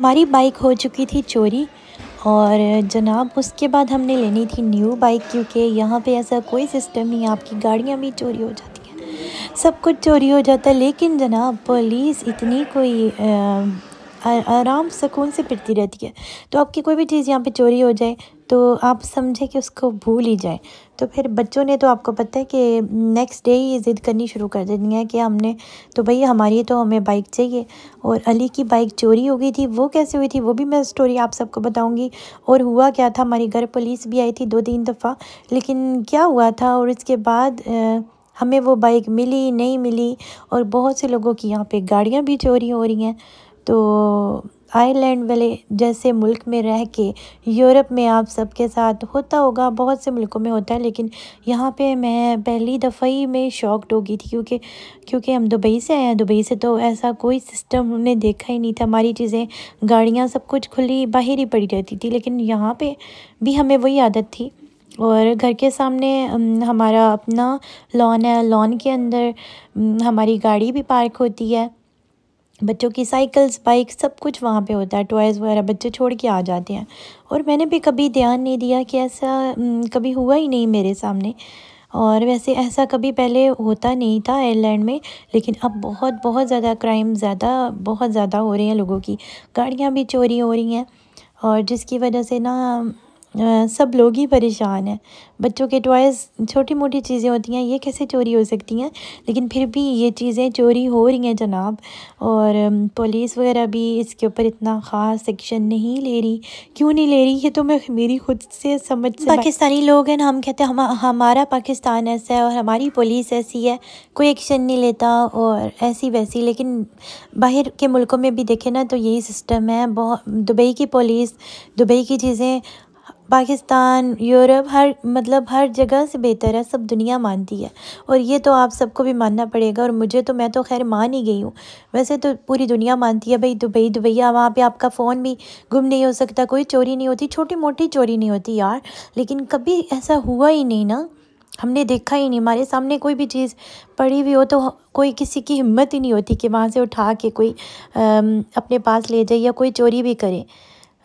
हमारी बाइक हो चुकी थी चोरी और जनाब उसके बाद हमने लेनी थी न्यू बाइक क्योंकि यहाँ पे ऐसा कोई सिस्टम नहीं आपकी गाड़ियाँ भी चोरी हो जाती हैं सब कुछ चोरी हो जाता है लेकिन जनाब पुलिस इतनी कोई आ, आराम सुकून से फिरती रहती है तो आपकी कोई भी चीज़ यहाँ पे चोरी हो जाए तो आप समझे कि उसको भूल ही जाए तो फिर बच्चों ने तो आपको पता है कि नेक्स्ट डे ही ज़िद करनी शुरू कर देनी है कि हमने तो भैया हमारी तो हमें बाइक चाहिए और अली की बाइक चोरी हो गई थी वो कैसे हुई थी वो भी मैं स्टोरी आप सबको बताऊंगी और हुआ क्या था हमारे घर पुलिस भी आई थी दो तीन दफ़ा लेकिन क्या हुआ था और इसके बाद आ, हमें वो बाइक मिली नहीं मिली और बहुत से लोगों की यहाँ पे गाड़ियाँ भी चोरी हो रही हैं तो आयरलैंड वाले जैसे मुल्क में रह के यूरोप में आप सबके साथ होता होगा बहुत से मुल्कों में होता है लेकिन यहाँ पे मैं पहली दफ़ा ही मैं शॉक्ड हो गई थी क्योंकि क्योंकि हम दुबई से आए हैं दुबई से तो ऐसा कोई सिस्टम हमने देखा ही नहीं था हमारी चीज़ें गाड़ियाँ सब कुछ खुली बाहर ही पड़ी रहती थी लेकिन यहाँ पर भी हमें वही आदत थी और घर के सामने हमारा अपना लॉन है लॉन के अंदर हमारी गाड़ी भी पार्क होती है बच्चों की साइकिल्स बाइक सब कुछ वहाँ पे होता है टॉयज़ वगैरह बच्चे छोड़ के आ जाते हैं और मैंने भी कभी ध्यान नहीं दिया कि ऐसा कभी हुआ ही नहीं मेरे सामने और वैसे ऐसा कभी पहले होता नहीं था आयरलैंड में लेकिन अब बहुत बहुत ज़्यादा क्राइम ज़्यादा बहुत ज़्यादा हो रहे हैं लोगों की गाड़ियाँ भी चोरी हो रही हैं और जिसकी वजह से ना सब लोग ही परेशान हैं बच्चों के टॉयज़ छोटी मोटी चीज़ें होती हैं ये कैसे चोरी हो सकती हैं लेकिन फिर भी ये चीज़ें चोरी हो रही हैं जनाब और पुलिस वगैरह भी इसके ऊपर इतना ख़ास एक्शन नहीं ले रही क्यों नहीं ले रही ये तो मैं मेरी खुद से समझ से पाकिस्तानी लोग हैं हम कहते हैं हम हमारा पाकिस्तान ऐसा है और हमारी पुलिस ऐसी है कोई एक्शन नहीं लेता और ऐसी वैसी लेकिन बाहर के मुल्कों में भी देखें ना तो यही सिस्टम है बहुत दुबई की पुलिस दुबई की चीज़ें पाकिस्तान यूरोप हर मतलब हर जगह से बेहतर है सब दुनिया मानती है और ये तो आप सबको भी मानना पड़ेगा और मुझे तो मैं तो खैर मान ही गई हूँ वैसे तो पूरी दुनिया मानती है भाई दुबई दुबैया वहाँ पे आपका फ़ोन भी गुम नहीं हो सकता कोई चोरी नहीं होती छोटी मोटी चोरी नहीं होती यार लेकिन कभी ऐसा हुआ ही नहीं ना हमने देखा ही नहीं हमारे सामने कोई भी चीज़ पड़ी हुई हो तो कोई किसी की हिम्मत ही नहीं होती कि वहाँ से उठा के कोई अपने पास ले जाए या कोई चोरी भी करे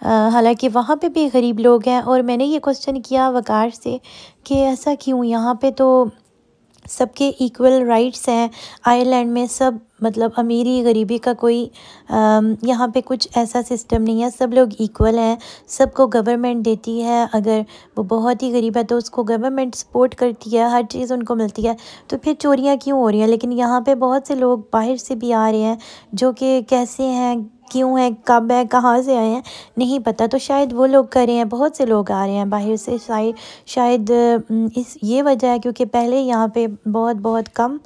हालांकि वहाँ पे भी गरीब लोग हैं और मैंने ये क्वेश्चन किया वकार से कि ऐसा क्यों यहाँ पे तो सबके इक्वल राइट्स हैं आयरलैंड में सब मतलब अमीरी गरीबी का कोई यहाँ पे कुछ ऐसा सिस्टम नहीं है सब लोग इक्वल हैं सबको गवर्नमेंट देती है अगर वो बहुत ही गरीब है तो उसको गवर्नमेंट सपोर्ट करती है हर चीज़ उनको मिलती है तो फिर चोरियाँ क्यों हो रही हैं लेकिन यहाँ पे बहुत से लोग बाहर से भी आ रहे हैं जो कि कैसे हैं क्यों हैं कब है कहाँ से आए हैं नहीं पता तो शायद वो लोग कर रहे हैं बहुत से लोग आ रहे हैं बाहर से शायद शायद इस ये वजह है क्योंकि पहले यहाँ पे बहुत बहुत कम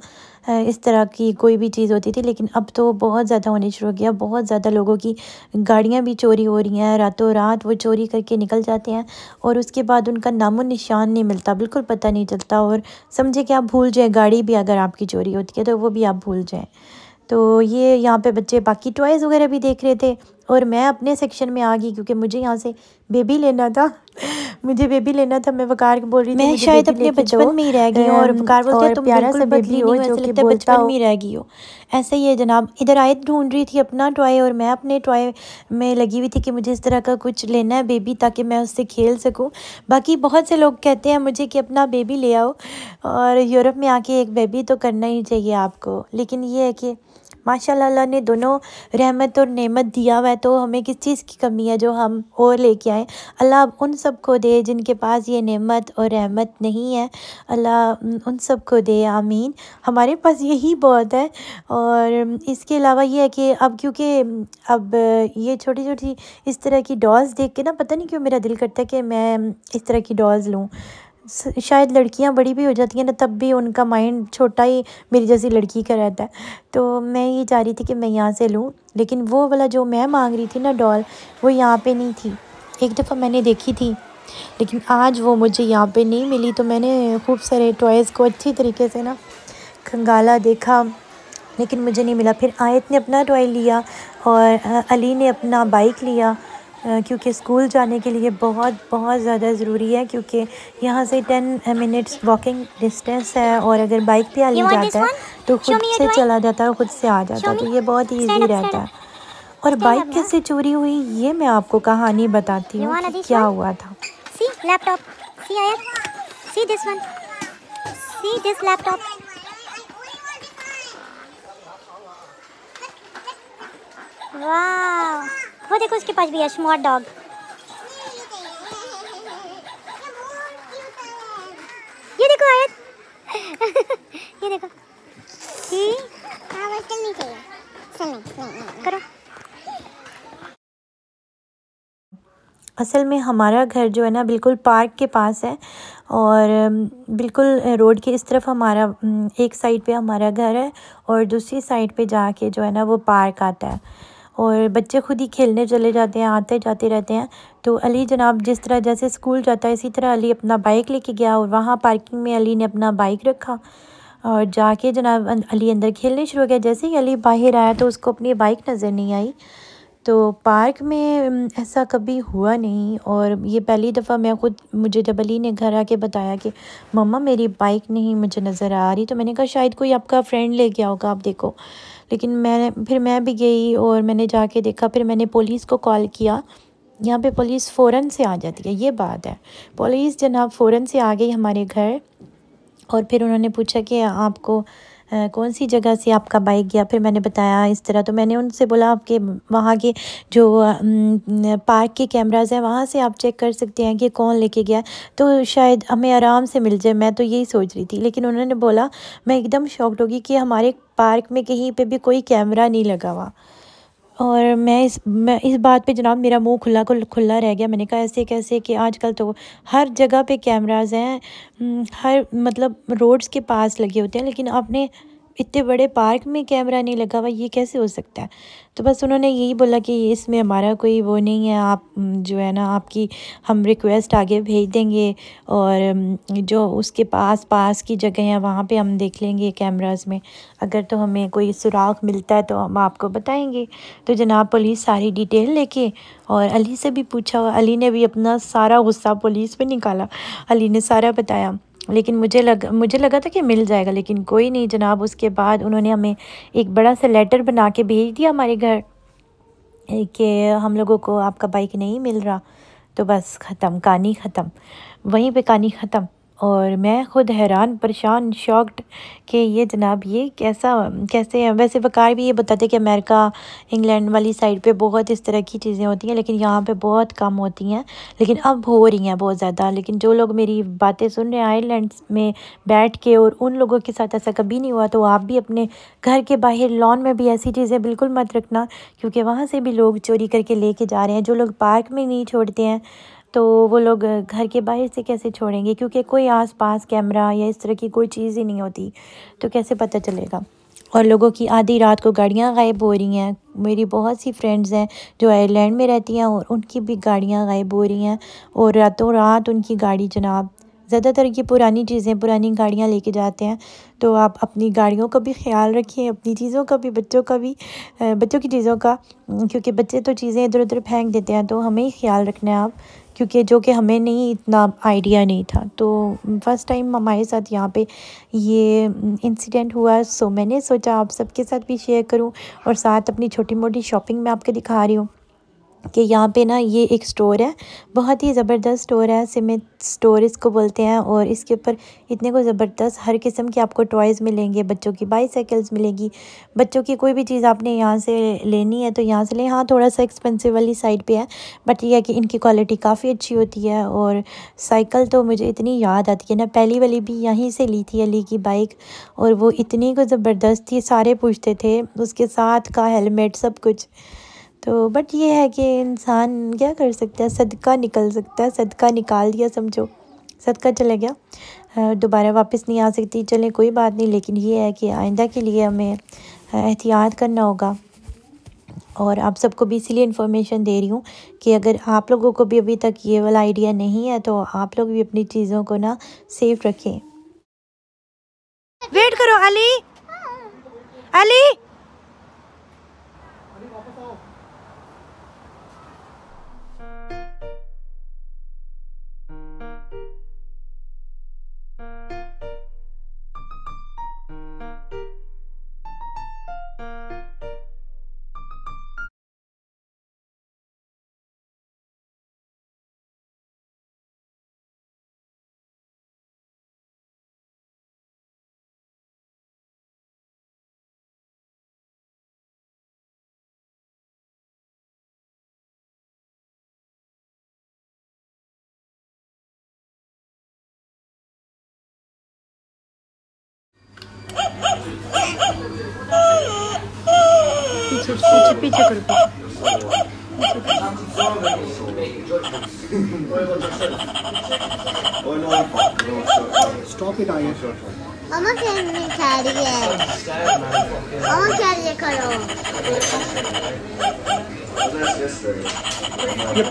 इस तरह की कोई भी चीज़ होती थी लेकिन अब तो बहुत ज़्यादा होने शुरू हो गया बहुत ज़्यादा लोगों की गाड़ियाँ भी चोरी हो रही हैं रातों रात वो चोरी करके निकल जाते हैं और उसके बाद उनका नामो निशान नहीं मिलता बिल्कुल पता नहीं चलता और समझे कि आप भूल जाएँ गाड़ी भी अगर आपकी चोरी होती है तो वो भी आप भूल जाएँ तो ये यहाँ पे बच्चे बाकी टॉयज़ वगैरह भी देख रहे थे और मैं अपने सेक्शन में आ गई क्योंकि मुझे यहाँ से बेबी लेना था मुझे बेबी लेना था मैं वकार बोल रही थी मैं शायद अपने बचपन में ही रह गई हूँ और वकार बोलते तुम प्यारा सा बेबी हो जो कि बचपन में ही रह गई हो ऐसे ही है जनाब इधर आयत ढूंढ रही थी अपना टॉय और मैं अपने टॉय में लगी हुई थी कि मुझे इस तरह का कुछ लेना है बेबी ताकि मैं उससे खेल सकूँ बाकी बहुत से लोग कहते हैं मुझे कि अपना बेबी ले आओ और यूरोप में आके एक बेबी तो करना ही चाहिए आपको लेकिन ये है कि माशाल्लाह अल्लाह ने दोनों रहमत और नेमत दिया हुआ है तो हमें किस चीज़ की कमी है जो हम और लेके आए अल्लाह अब उन सबको दे जिनके पास ये नेमत और रहमत नहीं है अल्लाह उन सबको दे आमीन हमारे पास यही बहुत है और इसके अलावा ये है कि अब क्योंकि अब ये छोटी छोटी इस तरह की डॉल्स देख के ना पता नहीं क्यों मेरा दिल करता है कि मैं इस तरह की डॉल्स लूँ शायद लड़कियां बड़ी भी हो जाती हैं ना तब भी उनका माइंड छोटा ही मेरी जैसी लड़की का रहता है तो मैं ये चाह रही थी कि मैं यहाँ से लूँ लेकिन वो वाला जो मैं मांग रही थी ना डॉल वो यहाँ पे नहीं थी एक दफ़ा मैंने देखी थी लेकिन आज वो मुझे यहाँ पे नहीं मिली तो मैंने खूब सारे टॉयज़ को अच्छी तरीके से ना खंगाला देखा लेकिन मुझे नहीं मिला फिर आयत ने अपना टॉय लिया और अली ने अपना बाइक लिया क्योंकि स्कूल जाने के लिए बहुत बहुत ज़्यादा ज़रूरी है क्योंकि यहाँ से टेन मिनट्स वॉकिंग डिस्टेंस है और अगर बाइक पे आगे जाता है तो खुद से चला जाता है खुद से आ जाता है तो ये बहुत ईजी रहता है और बाइक कैसे चोरी हुई ये मैं आपको कहानी बताती हूँ क्या हुआ था वो देखो उसके पास भी है स्मॉल डॉग ये देखो आयत ये देखो जी हाँ चलनी चाहिए चलनी करो असल में हमारा घर जो है ना बिल्कुल पार्क के पास है और बिल्कुल रोड के इस तरफ हमारा एक साइड पे हमारा घर है और दूसरी साइड पे जाके जो है ना वो पार्क आता है और बच्चे खुद ही खेलने चले जाते हैं आते जाते रहते हैं तो अली जनाब जिस तरह जैसे स्कूल जाता है इसी तरह अली अपना बाइक लेके गया और वहाँ पार्किंग में अली ने अपना बाइक रखा और जाके जनाब अं-, अली अंदर खेलने शुरू हो गया जैसे ही अली बाहर आया तो उसको अपनी बाइक नज़र नहीं आई तो पार्क में ऐसा कभी हुआ नहीं और ये पहली दफ़ा मैं ख़ुद मुझे जब अली ने घर आके बताया कि मम्मा मेरी बाइक नहीं मुझे नज़र आ रही तो मैंने कहा शायद कोई आपका फ्रेंड ले गया होगा आप देखो लेकिन मैं फिर मैं भी गई और मैंने जाके देखा फिर मैंने पुलिस को कॉल किया यहाँ पे पुलिस फ़ौर से आ जाती है ये बात है पुलिस जनाब फ़ौर से आ गई हमारे घर और फिर उन्होंने पूछा कि आपको कौन सी जगह से आपका बाइक गया फिर मैंने बताया इस तरह तो मैंने उनसे बोला आपके वहाँ के जो पार्क के कैमराज हैं वहाँ से आप चेक कर सकते हैं कि कौन लेके गया तो शायद हमें आराम से मिल जाए मैं तो यही सोच रही थी लेकिन उन्होंने बोला मैं एकदम शॉक्ड होगी कि हमारे पार्क में कहीं पर भी कोई कैमरा नहीं लगा हुआ और मैं इस मैं इस बात पे जनाब मेरा मुंह खुला को खुला रह गया मैंने कहा ऐसे कैसे कि आजकल तो हर जगह पे कैमराज हैं हम्म, हर मतलब रोड्स के पास लगे होते हैं लेकिन आपने इतने बड़े पार्क में कैमरा नहीं लगा हुआ ये कैसे हो सकता है तो बस उन्होंने यही बोला कि इसमें हमारा कोई वो नहीं है आप जो है ना आपकी हम रिक्वेस्ट आगे भेज देंगे और जो उसके पास पास की जगह है वहाँ पे हम देख लेंगे कैमराज में अगर तो हमें कोई सुराख मिलता है तो हम आपको बताएंगे तो जनाब पुलिस सारी डिटेल लेके और अली से भी पूछा अली ने भी अपना सारा गुस्सा पुलिस पर निकाला अली ने सारा बताया लेकिन मुझे लग मुझे लगा था कि मिल जाएगा लेकिन कोई नहीं जनाब उसके बाद उन्होंने हमें एक बड़ा सा लेटर बना के भेज दिया हमारे घर कि हम लोगों को आपका बाइक नहीं मिल रहा तो बस ख़त्म कहानी ख़त्म वहीं पे कहानी ख़त्म और मैं ख़ुद हैरान परेशान शॉक्ड कि ये जनाब ये कैसा कैसे है वैसे वकार भी ये बताते कि अमेरिका इंग्लैंड वाली साइड पे बहुत इस तरह की चीज़ें होती हैं लेकिन यहाँ पे बहुत कम होती हैं लेकिन अब हो रही हैं बहुत ज़्यादा लेकिन जो लोग मेरी बातें सुन रहे हैं आयरलैंड में बैठ के और उन लोगों के साथ ऐसा कभी नहीं हुआ तो आप भी अपने घर के बाहर लॉन में भी ऐसी चीज़ें बिल्कुल मत रखना क्योंकि वहाँ से भी लोग चोरी करके लेके जा रहे हैं जो लोग पार्क में नहीं छोड़ते हैं तो वो लोग घर के बाहर से कैसे छोड़ेंगे क्योंकि कोई आसपास कैमरा या इस तरह की कोई चीज़ ही नहीं होती तो कैसे पता चलेगा और लोगों की आधी रात को गाड़ियाँ गायब हो रही हैं मेरी बहुत सी फ्रेंड्स हैं जो आयरलैंड में रहती हैं और उनकी भी गाड़ियाँ गायब हो रही हैं और रातों रात उनकी गाड़ी जनाब ज़्यादातर ये पुरानी चीज़ें पुरानी गाड़ियाँ लेके जाते हैं तो आप अपनी गाड़ियों का भी ख्याल रखिए अपनी चीज़ों का भी बच्चों का भी बच्चों की चीज़ों का क्योंकि बच्चे तो चीज़ें इधर उधर फेंक देते हैं तो हमें ही ख्याल रखना है आप क्योंकि जो कि हमें नहीं इतना आइडिया नहीं था तो फर्स्ट टाइम हमारे साथ यहाँ पे ये इंसिडेंट हुआ सो मैंने सोचा आप सबके साथ भी शेयर करूँ और साथ अपनी छोटी मोटी शॉपिंग में आपके दिखा रही हूँ कि यहाँ पे ना ये एक स्टोर है बहुत ही ज़बरदस्त स्टोर है सिमित स्टोर इसको बोलते हैं और इसके ऊपर इतने को ज़बरदस्त हर किस्म के आपको टॉयज़ मिलेंगे बच्चों की बाईसाइकिल्स मिलेगी बच्चों की कोई भी चीज़ आपने यहाँ से लेनी है तो यहाँ से लें हाँ थोड़ा सा एक्सपेंसिव वाली साइड पे है बट यह है कि इनकी क्वालिटी काफ़ी अच्छी होती है और साइकिल तो मुझे इतनी याद आती है ना पहली वाली भी यहीं से ली थी अली की बाइक और वो इतनी को ज़बरदस्त थी सारे पूछते थे उसके साथ का हेलमेट सब कुछ तो बट ये है कि इंसान क्या कर सकता है सदका निकल सकता है सदका निकाल दिया समझो सदका चला गया दोबारा वापस नहीं आ सकती चलें कोई बात नहीं लेकिन ये है कि आइंदा के लिए हमें एहतियात करना होगा और आप सबको भी इसीलिए इन्फॉर्मेशन दे रही हूँ कि अगर आप लोगों को भी अभी तक ये वाला आइडिया नहीं है तो आप लोग भी अपनी चीज़ों को ना सेफ रखें वेट करो Ali Ali ピチピチくるピチ Stop it, Aya. Mama can carry it. Mama carry it, Karo. That's yesterday.